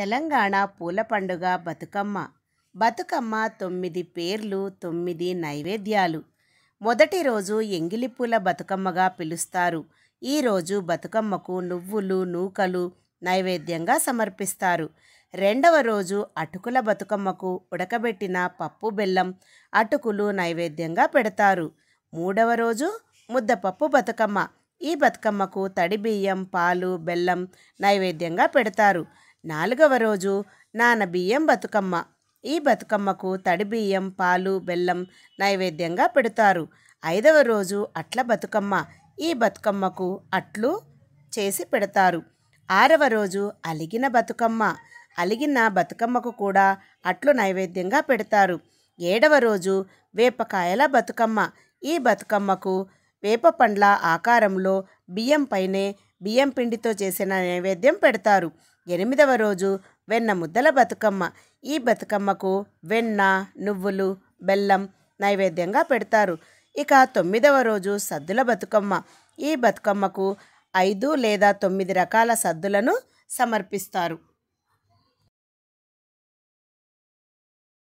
తెలంగాణ పూల పండుగ బతుకమ్మ బతుకమ్మ తొమ్మిది పేర్లు తొమ్మిది నైవేద్యాలు మొదటి రోజు ఎంగిలిపూల బతుకమ్మగా పిలుస్తారు ఈరోజు బతుకమ్మకు నువ్వులు నూకలు నైవేద్యంగా సమర్పిస్తారు రెండవ రోజు అటుకుల బతుకమ్మకు ఉడకబెట్టిన పప్పు బెల్లం అటుకులు నైవేద్యంగా పెడతారు మూడవ రోజు ముద్దపప్పు బతుకమ్మ ఈ బతుకమ్మకు తడి బియ్యం పాలు బెల్లం నైవేద్యంగా పెడతారు నాలుగవ రోజు నాన్న బియ్యం బతుకమ్మ ఈ బతుకమ్మకు తడి బియ్యం పాలు బెల్లం నైవేద్యంగా పెడతారు ఐదవ రోజు అట్ల బతుకమ్మ ఈ బతుకమ్మకు అట్లు చేసి పెడతారు ఆరవ రోజు అలిగిన బతుకమ్మ అలిగిన బతుకమ్మకు కూడా అట్లు నైవేద్యంగా పెడతారు ఏడవ రోజు వేపకాయల బతుకమ్మ ఈ బతుకమ్మకు వేప పండ్ల ఆకారంలో బియ్యం పైనే బియ్యం పిండితో చేసిన నైవేద్యం పెడతారు ఎనిమిదవ రోజు వెన్న ముద్దల బతుకమ్మ ఈ బతుకమ్మకు వెన్న నువ్వులు బెల్లం నైవేద్యంగా పెడతారు ఇక తొమ్మిదవ రోజు సద్దుల బతుకమ్మ ఈ బతుకమ్మకు ఐదు లేదా తొమ్మిది రకాల సద్దులను సమర్పిస్తారు